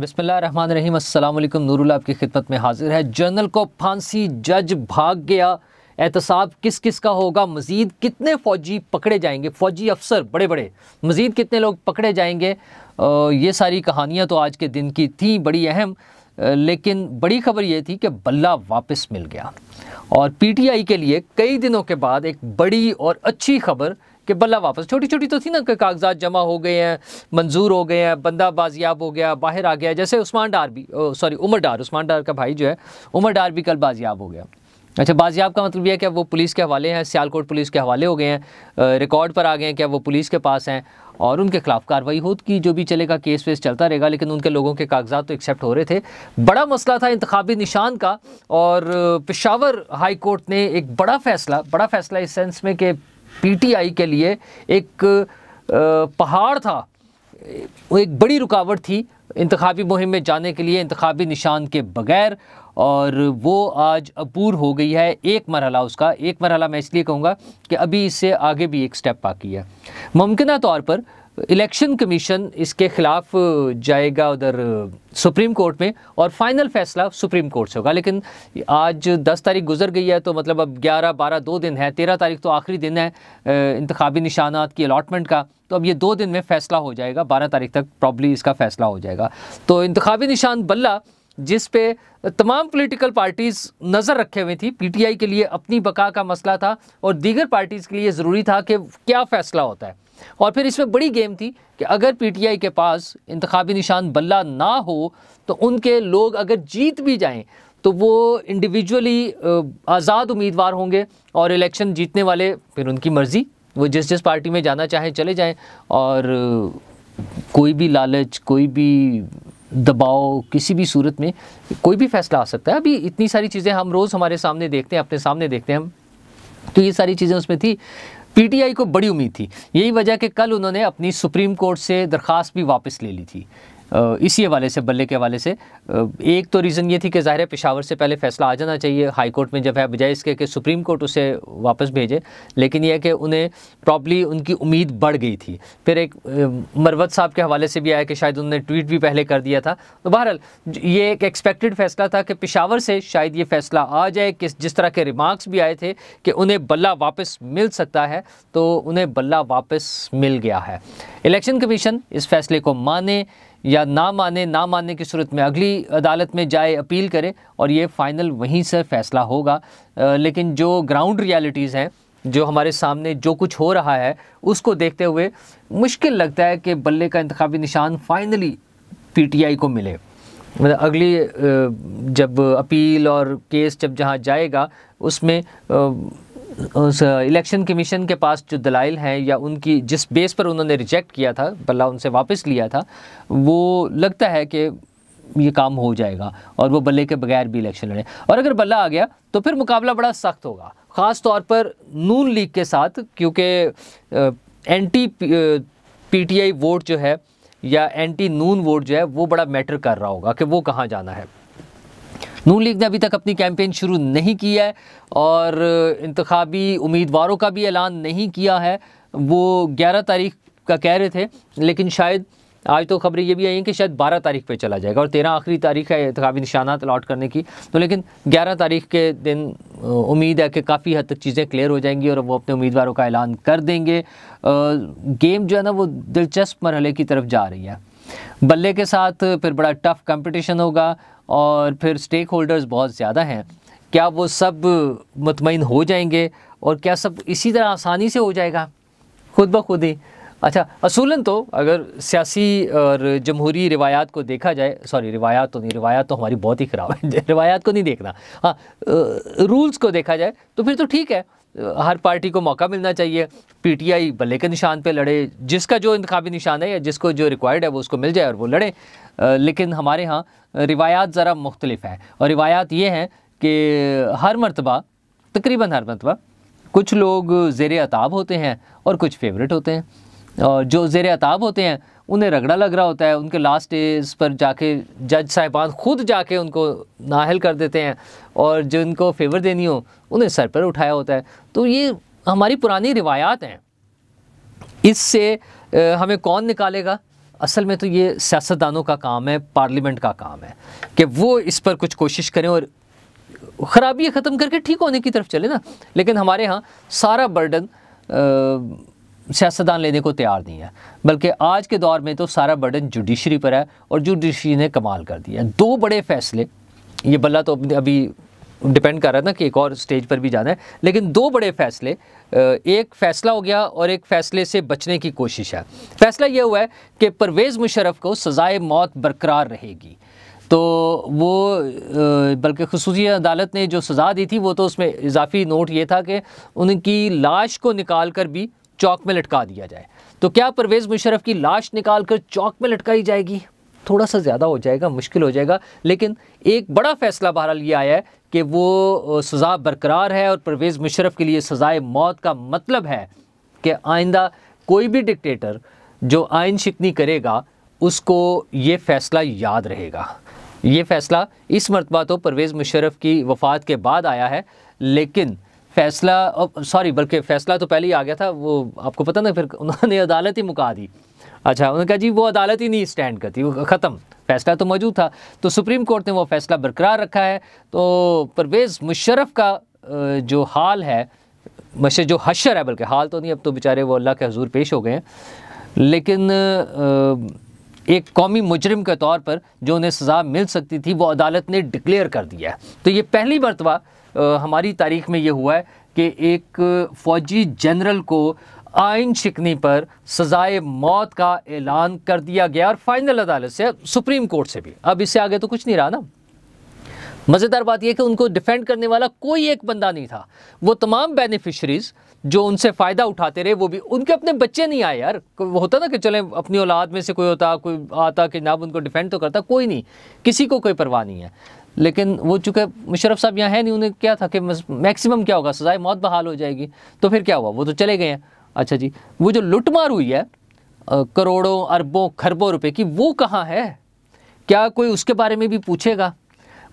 रहीम अल्लाम नूरुल आपकी खिदमत में हाजिर है जनरल को फांसी जज भाग गया एहतसाब किस किस का होगा मज़ीद कितने फ़ौजी पकड़े जाएंगे फ़ौजी अफसर बड़े बड़े मज़ीद कितने लोग पकड़े जाएंगे ये सारी कहानियाँ तो आज के दिन की थी बड़ी अहम लेकिन बड़ी खबर ये थी कि बल्ला वापस मिल गया और पीटीआई के लिए कई दिनों के बाद एक बड़ी और अच्छी खबर कि बल्ला वापस छोटी छोटी तो थी ना कि कागजात जमा हो गए हैं मंजूर हो गए हैं बंदा बाजियाब हो गया बाहर आ गया जैसे उस्मान डार भी सॉरी उमर डार उस्मान डार का भाई जो है उमर डार भी कल बाजियाब हो गया अच्छा बाजियाब का मतलब यह है कि वो पुलिस के हवाले हैं सियालकोट पुलिस के हवाले हो गए हैं रिकॉर्ड पर आ गए हैं क्या वो पुलिस के पास हैं और उनके खिलाफ कार्रवाई हो कि जो भी चलेगा केस वेस चलता रहेगा लेकिन उनके लोगों के कागजात तो एक्सेप्ट हो रहे थे बड़ा मसला था इंतबी निशान का और पेशावर हाई कोर्ट ने एक बड़ा फैसला बड़ा फैसला इस सेंस में कि पीटीआई के लिए एक पहाड़ था वो एक बड़ी रुकावट थी इंतबी मुहिम में जाने के लिए इंतबी निशान के बगैर और वो आज अपूर हो गई है एक मरहला उसका एक मरहला मैं इसलिए कहूँगा कि अभी इससे आगे भी एक स्टेप बाकी है मुमकिन तौर पर इलेक्शन कमीशन इसके खिलाफ जाएगा उधर सुप्रीम कोर्ट में और फाइनल फैसला सुप्रीम कोर्ट से होगा लेकिन आज 10 तारीख गुजर गई है तो मतलब अब 11, 12 दो दिन है 13 तारीख तो आखिरी दिन है इंतबी निशानात की अलाटमेंट का तो अब ये दो दिन में फैसला हो जाएगा 12 तारीख तक प्रॉब्ली इसका फैसला हो जाएगा तो इंतबी निशान बल्ला जिस पे तमाम पॉलिटिकल पार्टीज़ नज़र रखे हुए थी पीटीआई के लिए अपनी बका का मसला था और दीगर पार्टीज़ के लिए ज़रूरी था कि क्या फ़ैसला होता है और फिर इसमें बड़ी गेम थी कि अगर पीटीआई के पास इंतबी निशान बल्ला ना हो तो उनके लोग अगर जीत भी जाएँ तो वो इंडिविजुअली आज़ाद उम्मीदवार होंगे और इलेक्शन जीतने वाले फिर उनकी मर्ज़ी वो जिस जिस पार्टी में जाना चाहे चले जाएं और कोई भी लालच कोई भी दबाव किसी भी सूरत में कोई भी फैसला आ सकता है अभी इतनी सारी चीज़ें हम रोज़ हमारे सामने देखते हैं अपने सामने देखते हैं हम तो ये सारी चीज़ें उसमें थी पीटीआई को बड़ी उम्मीद थी यही वजह कि कल उन्होंने अपनी सुप्रीम कोर्ट से दरख्वास्त भी वापस ले ली थी इसी हवाले से बल्ले के हवाले से एक तो रीज़न ये थी कि ज़ाहिर पेशावर से पहले फ़ैसला आ जाना चाहिए हाई कोर्ट में जब है बजाय इसके कि सुप्रीम कोर्ट उसे वापस भेजे लेकिन यह कि उन्हें प्रॉब्ली उनकी उम्मीद बढ़ गई थी फिर एक मरवत साहब के हवाले से भी आया कि शायद उन्होंने ट्वीट भी पहले कर दिया था तो बहरहाल ये एक एक्सपेक्टेड फ़ैसला था कि पेशावर से शायद ये फ़ैसला आ जाए कि जिस तरह के रिमार्क्स भी आए थे कि उन्हें बल्ला वापस मिल सकता है तो उन्हें बल्ला वापस मिल गया है इलेक्शन कमीशन इस फैसले को माने या ना माने ना मानने की सूरत में अगली अदालत में जाए अपील करे और ये फ़ाइनल वहीं से फ़ैसला होगा लेकिन जो ग्राउंड रियलिटीज़ हैं जो हमारे सामने जो कुछ हो रहा है उसको देखते हुए मुश्किल लगता है कि बल्ले का इंतबी निशान फ़ाइनली पीटीआई को मिले मतलब अगली जब अपील और केस जब जहाँ जाएगा उसमें उस इलेक्शन कमीशन के पास जो दलाइल हैं या उनकी जिस बेस पर उन्होंने रिजेक्ट किया था बल्ला उनसे वापस लिया था वो लगता है कि ये काम हो जाएगा और वो बल्ले के बगैर भी इलेक्शन लड़े और अगर बल्ला आ गया तो फिर मुकाबला बड़ा सख्त होगा ख़ास तौर पर नून लीग के साथ क्योंकि एंटी पीटीआई वोट जो है या एंटी नून वोट जो है वो बड़ा मैटर कर रहा होगा कि वो कहाँ जाना है नून लीग ने अभी तक अपनी कैंपेन शुरू नहीं की है और इंतबी उम्मीदवारों का भी ऐलान नहीं किया है वो ग्यारह तारीख का कह रहे थे लेकिन शायद आज तो खबरें ये भी आई हैं कि शायद बारह तारीख पे चला जाएगा और तेरह आखिरी तारीख है इंतबी निशाना अलाट करने की तो लेकिन ग्यारह तारीख के दिन उम्मीद है कि काफ़ी हद तक चीज़ें क्लियर हो जाएंगी और वो अपने उम्मीदवारों का ऐलान कर देंगे गेम जो है ना वो दिलचस्प मरहले की तरफ जा रही है बल्ले के साथ फिर बड़ा टफ कंपटीशन होगा और फिर स्टेक होल्डर्स बहुत ज़्यादा हैं क्या वो सब मतमिन हो जाएंगे और क्या सब इसी तरह आसानी से हो जाएगा खुद ब खुद ही अच्छा असूलन तो अगर सियासी और जमहूरी रिवायात को देखा जाए सॉरी रिवायात तो नहीं रिवायात तो हमारी बहुत ही ख़राब है रिवायात को नहीं देखना हाँ रूल्स को देखा जाए तो फिर तो ठीक है हर पार्टी को मौका मिलना चाहिए पीटीआई बल्ले के निशान पे लड़े जिसका जो इंतबी निशान है या जिसको जो रिक्वायर्ड है वो उसको मिल जाए और वो लड़े लेकिन हमारे यहाँ रिवायात ज़रा मुख्तलिफ है और रिवायात ये हैं कि हर मरतबा तकरीबन हर मरतबा कुछ लोग ज़ेर अताब होते हैं और कुछ फेवरेट होते हैं और जो ज़ेर अताब होते हैं उन्हें रगड़ा लग रहा होता है उनके लास्ट डेज पर जाके जज साहिबान ख़ुद जाके उनको नाहल कर देते हैं और जिनको फेवर देनी हो उन्हें सर पर उठाया होता है तो ये हमारी पुरानी रिवायात हैं इससे हमें कौन निकालेगा असल में तो ये सियासतदानों का काम है पार्लियामेंट का काम है कि वो इस पर कुछ कोशिश करें और ख़राबी ख़त्म करके ठीक होने की तरफ चले ना लेकिन हमारे यहाँ सारा बर्डन सियासतदान लेने को तैयार नहीं है बल्कि आज के दौर में तो सारा बर्डन जुडिशरी पर है और जुडिशरी ने कमाल कर दिया दो बड़े फैसले ये बल्ला तो अभी डिपेंड कर रहा था कि एक और स्टेज पर भी जाना है लेकिन दो बड़े फैसले एक फ़ैसला हो गया और एक फ़ैसले से बचने की कोशिश है फैसला यह हुआ है कि परवेज़ मुशरफ को सज़ाए मौत बरकरार रहेगी तो वो बल्कि खसूस अदालत ने जो सज़ा दी थी वो तो उसमें इजाफी नोट ये था कि उनकी लाश को निकाल कर भी चौक में लटका दिया जाए तो क्या परवेज़ मुशरफ की लाश निकाल कर चौक में लटकाई जाएगी थोड़ा सा ज़्यादा हो जाएगा मुश्किल हो जाएगा लेकिन एक बड़ा फैसला बहरहाल ये आया है कि वो सज़ा बरकरार है और परवेज़ मुशरफ के लिए सज़ाए मौत का मतलब है कि आइंदा कोई भी डिक्टेटर जो आइन शिकनी करेगा उसको ये फ़ैसला याद रहेगा ये फ़ैसला इस मरतबा तो परवेज़ मुशरफ की वफ़ात के बाद आया है लेकिन फ़ैसला सॉरी बल्कि फ़ैसला तो पहले ही आ गया था वो आपको पता ना फिर उन्होंने अदालत ही मुका दी अच्छा उन्होंने कहा जी वो अदालत ही नहीं स्टैंड करती वो ख़त्म फैसला तो मौजूद था तो सुप्रीम कोर्ट ने वो फैसला बरकरार रखा है तो परवेज़ मुशरफ का जो हाल है मश जो हशर है बल्कि हाल तो नहीं अब तो बेचारे वो अल्लाह के हजूर पेश हो गए हैं लेकिन एक कौमी मुजरम के तौर पर जो उन्हें सज़ा मिल सकती थी वो अदालत ने डिक्लेयर कर दिया है तो ये पहली मरतबा हमारी तारीख में ये हुआ है कि एक फ़ौजी जनरल को आइन शिकनी पर सजाए मौत का ऐलान कर दिया गया और फाइनल अदालत से सुप्रीम कोर्ट से भी अब इससे आगे तो कुछ नहीं रहा ना मज़ेदार बात यह कि उनको डिफेंड करने वाला कोई एक बंदा नहीं था वो तमाम बेनिफिशरीज जो उनसे फ़ायदा उठाते रहे वो भी उनके अपने बच्चे नहीं आए यार होता ना कि चले अपनी औलाद में से कोई होता कोई आता कि नाब उनको डिफेंड तो करता कोई नहीं किसी को कोई परवाह नहीं है लेकिन वो चूँकि मुशरफ साहब यहाँ है नहीं उन्हें क्या था कि मैक्सिमम क्या होगा सजाए मौत बहाल हो जाएगी तो फिर क्या हुआ वो तो चले गए हैं अच्छा जी वो जो लुटमार हुई है करोड़ों अरबों खरबों रुपए की वो कहाँ है क्या कोई उसके बारे में भी पूछेगा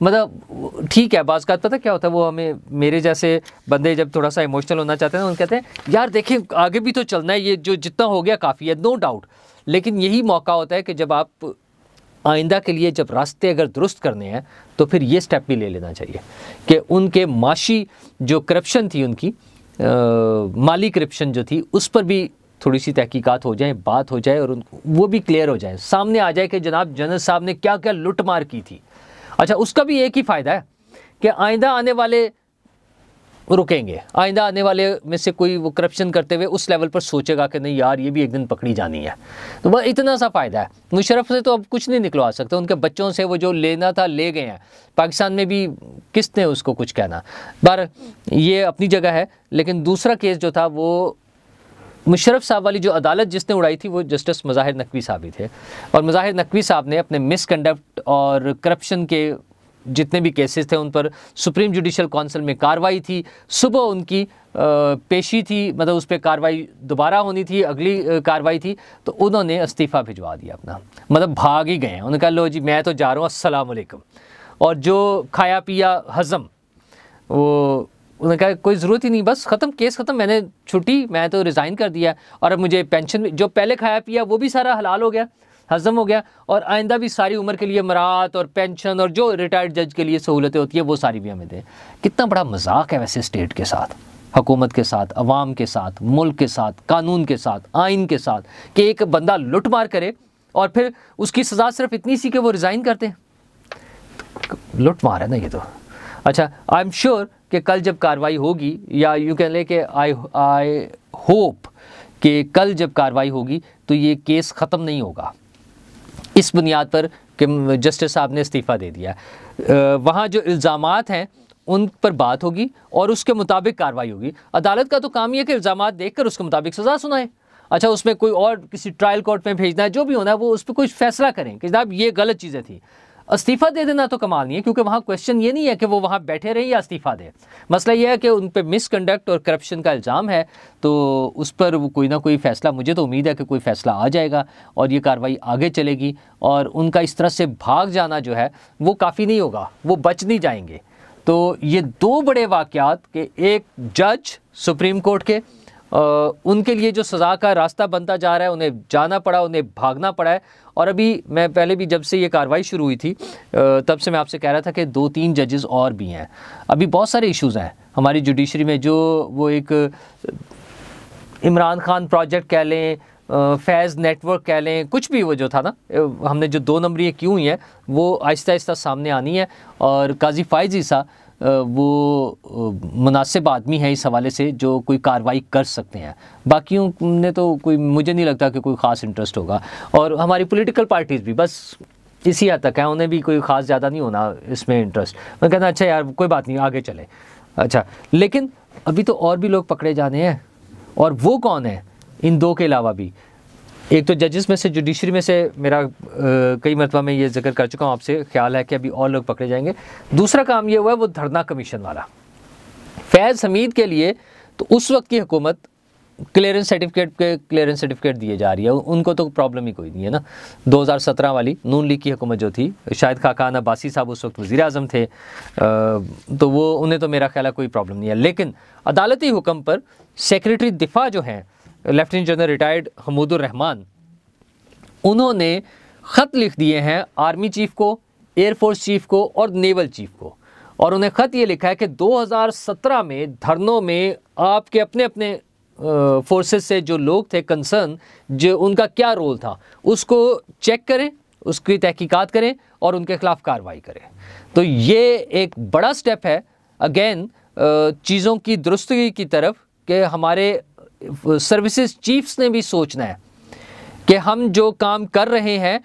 मतलब ठीक है बाज़ का पता क्या होता है वो हमें मेरे जैसे बंदे जब थोड़ा सा इमोशनल होना चाहते हैं ना तो उन कहते हैं यार देखें आगे भी तो चलना है ये जो जितना हो गया काफ़ी है नो डाउट लेकिन यही मौका होता है कि जब आप आइंदा के लिए जब रास्ते अगर दुरुस्त करने हैं तो फिर ये स्टेप भी ले लेना चाहिए कि उनके माशी जो करप्शन थी उनकी माली करप्शन जो थी उस पर भी थोड़ी सी तहकीकात हो जाए बात हो जाए और उनको वो भी क्लियर हो जाए सामने आ जाए कि जनाब जनरल साहब ने क्या क्या लुटमार की थी अच्छा उसका भी एक ही फ़ायदा है कि आइंदा आने वाले रुकेंगे आइंदा आने वाले में से कोई वो करप्शन करते हुए उस लेवल पर सोचेगा कि नहीं यार ये भी एक दिन पकड़ी जानी है तो बस इतना सा फ़ायदा है मुशरफ से तो अब कुछ नहीं निकलवा सकते उनके बच्चों से वो जो लेना था ले गए हैं पाकिस्तान में भी किसने उसको कुछ कहना पर ये अपनी जगह है लेकिन दूसरा केस जो था वो मुशरफ साहब वाली जो अदालत जिसने उड़ाई थी वो जस्टिस मज़ाहिर नकवी साहब ही थे और मज़ाहिर नकवी साहब ने अपने मिसकंडक्ट और करप्शन के जितने भी केसेस थे उन पर सुप्रीम जुडिशल काउंसिल में कार्रवाई थी सुबह उनकी पेशी थी मतलब उस पर कार्रवाई दोबारा होनी थी अगली कार्रवाई थी तो उन्होंने इस्तीफ़ा भिजवा दिया अपना मतलब भाग ही गए हैं उन्होंने कहा लो जी मैं तो जा रहा हूँ असलकम और जो खाया पिया हज़म वो उन्होंने कहा कोई ज़रूरत ही नहीं बस ख़त्म केस ख़त्म मैंने छुट्टी मैं तो रिज़ाइन कर दिया और अब मुझे पेंशन जो पहले खाया पिया वो भी सारा हलाल हो गया हजम हो गया और आइंदा भी सारी उम्र के लिए मरात और पेंशन और जो रिटायर्ड जज के लिए सहूलतें होती है वो सारी भी हमें दें कितना बड़ा मजाक है वैसे स्टेट के साथ हुकूमत के साथ अवाम के साथ मुल्क के साथ कानून के साथ आइन के साथ कि एक बंदा लुट मार करे और फिर उसकी सज़ा सिर्फ इतनी सी कि वो रिज़ाइन करते हैं लुट मार है ना ये तो अच्छा आई एम श्योर कि कल जब कार्रवाई होगी या यू कह लें कि आई आई होप कि कल जब कार्रवाई होगी तो ये केस ख़त्म नहीं होगा इस बुनियाद पर कि जस्टिस साहब ने इस्तीफ़ा दे दिया वहाँ जो इल्ज़ाम हैं उन पर बात होगी और उसके मुताबिक कार्रवाई होगी अदालत का तो काम यह कि इल्ज़ाम देख कर उसके मुताबिक सज़ा सुनाएं अच्छा उसमें कोई और किसी ट्रायल कोर्ट में भेजना है जो भी होना है वो उस पर कुछ फैसला करें कि जनाब ये गलत चीज़ें थी इस्तीफ़ा दे देना तो कमाल नहीं है क्योंकि वहाँ क्वेश्चन ये नहीं है कि वो वहाँ बैठे रहें या इस्तीफ़ा दें मसला ये है कि उन पर मिसकंडक्ट और करप्शन का इल्ज़ाम है तो उस पर वो कोई ना कोई फ़ैसला मुझे तो उम्मीद है कि कोई फ़ैसला आ जाएगा और ये कार्रवाई आगे चलेगी और उनका इस तरह से भाग जाना जो है वो काफ़ी नहीं होगा वो बच नहीं जाएंगे तो ये दो बड़े वाक़ात के एक जज सुप्रीम कोर्ट के उनके लिए जो सज़ा का रास्ता बनता जा रहा है उन्हें जाना पड़ा उन्हें भागना पड़ा है और अभी मैं पहले भी जब से ये कार्रवाई शुरू हुई थी तब से मैं आपसे कह रहा था कि दो तीन जजेस और भी हैं अभी बहुत सारे इश्यूज़ हैं हमारी जुडिशरी में जो वो एक इमरान खान प्रोजेक्ट कह लें फैज़ नेटवर्क कह लें कुछ भी वो जो था ना हमने जो दो नंबरी क्यों हुई हैं वो आहिस्ता आहिस्ता सामने आनी है और काजी फ़ायजी साहब वो मुनासिब आदमी है इस हवाले से जो कोई कार्रवाई कर सकते हैं बाकियों ने तो कोई मुझे नहीं लगता कि कोई ख़ास इंटरेस्ट होगा और हमारी पोलिटिकल पार्टीज़ भी बस इसी हद तक है उन्हें भी कोई ख़ास ज़्यादा नहीं होना इसमें इंटरेस्ट मैं कहना अच्छा यार कोई बात नहीं आगे चले अच्छा लेकिन अभी तो और भी लोग पकड़े जाने हैं और वो कौन है इन दो के अलावा भी एक तो जजेस में से जुडिशरी में से मेरा आ, कई मरतबा में ये जिक्र कर चुका हूँ आपसे ख्याल है कि अभी और लोग पकड़े जाएंगे दूसरा काम ये हुआ है वो धरना कमीशन वाला फैज़ हमीद के लिए तो उस वक्त की हुकूमत क्लियरेंस सर्टिफिकेट के क्लियरेंस सर्टिफिकेट दिए जा रही है उनको तो प्रॉब्लम ही कोई नहीं है ना 2017 वाली नून लीग की हुकूमत जो थी शायद खाकान अब्बासी साहब उस वक्त वज़ी अजम थे आ, तो वो उन्हें तो मेरा ख्याल है कोई प्रॉब्लम नहीं है लेकिन अदालती हुक्म पर सेक्रेटरी दिफा जो हैं lieutenant general retired Hamoodur Rahman उन्होंने ख़त लिख दिए हैं आर्मी चीफ को एयरफोर्स चीफ को और नेवल चीफ को और उन्हें ख़त ये लिखा है कि 2017 में धरनों में आपके अपने अपने फोर्सेस से जो लोग थे कंसर्न जो उनका क्या रोल था उसको चेक करें उसकी तहकीकात करें और उनके ख़िलाफ़ कार्रवाई करें तो ये एक बड़ा स्टेप है अगेन चीज़ों की दुरुस्तगी की तरफ कि हमारे सर्विसेज चीफ्स ने भी सोचना है कि हम जो काम कर रहे हैं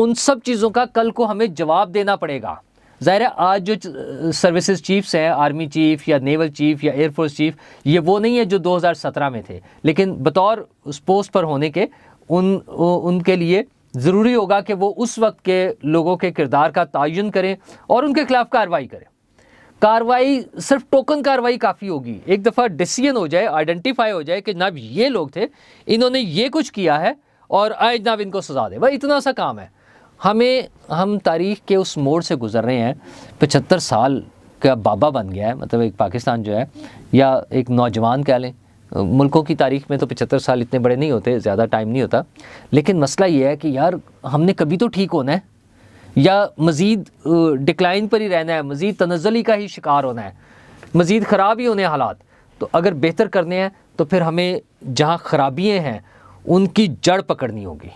उन सब चीज़ों का कल को हमें जवाब देना पड़ेगा ज़ाहिर आज जो सर्विसेज चीफ्स हैं आर्मी चीफ या नेवल चीफ या एयरफोर्स चीफ ये वो नहीं है जो 2017 में थे लेकिन बतौर उस पोस्ट पर होने के उन उनके लिए ज़रूरी होगा कि वो उस वक्त के लोगों के किरदार का तयन करें और उनके खिलाफ कार्रवाई करें कार्रवाई सिर्फ टोकन कार्रवाई काफ़ी होगी एक दफ़ा डिसीजन हो जाए आइडेंटिफाई हो जाए कि जनाब ये लोग थे इन्होंने ये कुछ किया है और आए जनाब इनको सजा दे भाई इतना सा काम है हमें हम तारीख के उस मोड़ से गुजर रहे हैं पचहत्तर साल का बाबा बन गया है मतलब एक पाकिस्तान जो है या एक नौजवान कह लें मुल्कों की तारीख में तो पचहत्तर साल इतने बड़े नहीं होते ज़्यादा टाइम नहीं होता लेकिन मसला ये है कि यार हमने कभी तो ठीक होना है या मज़ीद डिक्लाइन पर ही रहना है मज़ीद तनजली का ही शिकार होना है मज़ीद ख़राब ही होने हालात तो अगर बेहतर करने हैं तो फिर हमें जहाँ ख़राबियाँ हैं उनकी जड़ पकड़नी होगी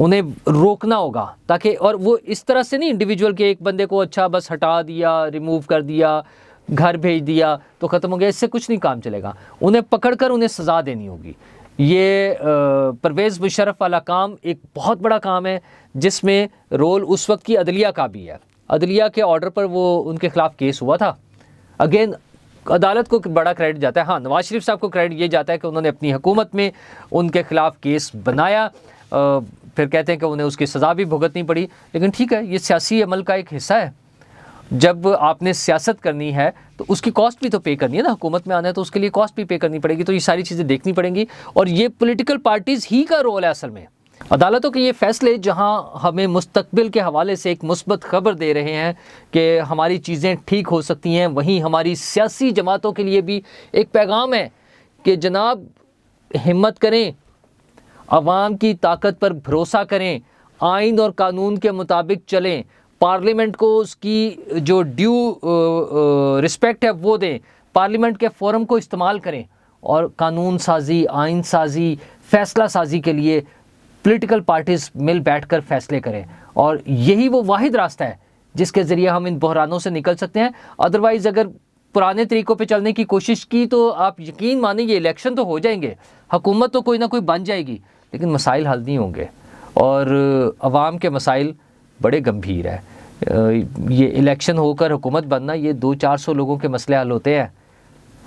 उन्हें रोकना होगा ताकि और वो इस तरह से नहीं इंडिविजुअल के एक बंदे को अच्छा बस हटा दिया रिमूव कर दिया घर भेज दिया तो ख़त्म हो गया इससे कुछ नहीं काम चलेगा उन्हें पकड़ कर उन्हें सज़ा देनी होगी ये परवेज़ मुशरफ वाला काम एक बहुत बड़ा काम है जिसमें रोल उस वक्त की अदलिया का भी है अदलिया के ऑर्डर पर वो उनके ख़िलाफ़ केस हुआ था अगेन अदालत को बड़ा क्रेडिट जाता है हाँ नवाज शरीफ साहब को क्रेडिट ये जाता है कि उन्होंने अपनी हुकूमत में उनके ख़िलाफ़ केस बनाया आ, फिर कहते हैं कि उन्हें उसकी सज़ा भी भुगतनी पड़ी लेकिन ठीक है ये सियासी अमल का एक हिस्सा है जब आपने सियासत करनी है तो उसकी कॉस्ट भी तो पे करनी है ना हुकूमत में आना है तो उसके लिए कॉस्ट भी पे करनी पड़ेगी तो ये सारी चीज़ें देखनी पड़ेंगी और ये पोलिटिकल पार्टीज़ ही का रोल है असल में अदालतों के ये फ़ैसले जहां हमें मुस्तबिल के हवाले से एक मुस्बत खबर दे रहे हैं कि हमारी चीज़ें ठीक हो सकती हैं वहीं हमारी सियासी जमातों के लिए भी एक पैगाम है कि जनाब हिम्मत करें आवाम की ताकत पर भरोसा करें आइन और कानून के मुताबिक चलें पार्लियामेंट को उसकी जो ड्यू रिस्पेक्ट है वो दें पार्लियामेंट के फोरम को इस्तेमाल करें और कानून साजी आइन साजी फैसला साजी के लिए पॉलिटिकल पार्टीज़ मिल बैठकर फैसले करें और यही वो वाहिद रास्ता है जिसके ज़रिए हम इन बहरानों से निकल सकते हैं अदरवाइज़ अगर पुराने तरीक़ों पे चलने की कोशिश की तो आप यकीन माने इलेक्शन तो हो जाएंगे हुकूमत तो कोई ना कोई बन जाएगी लेकिन मसाइल हल नहीं होंगे और आवाम के मसाइल बड़े गंभीर हैं ये इलेक्शन होकर हुकूमत बनना ये दो चार सौ लोगों के मसले हल होते हैं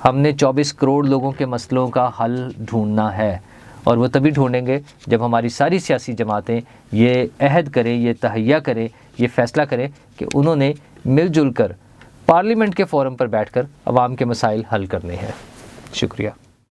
हमने चौबीस करोड़ लोगों के मसलों का हल ढूंढना है और वो तभी ढूंढेंगे जब हमारी सारी सियासी जमातें ये अहद करें ये तहैया करें ये फ़ैसला करें कि उन्होंने मिलजुल कर पार्लियामेंट के फोरम पर बैठकर आवाम के मसाइल हल करने हैं शुक्रिया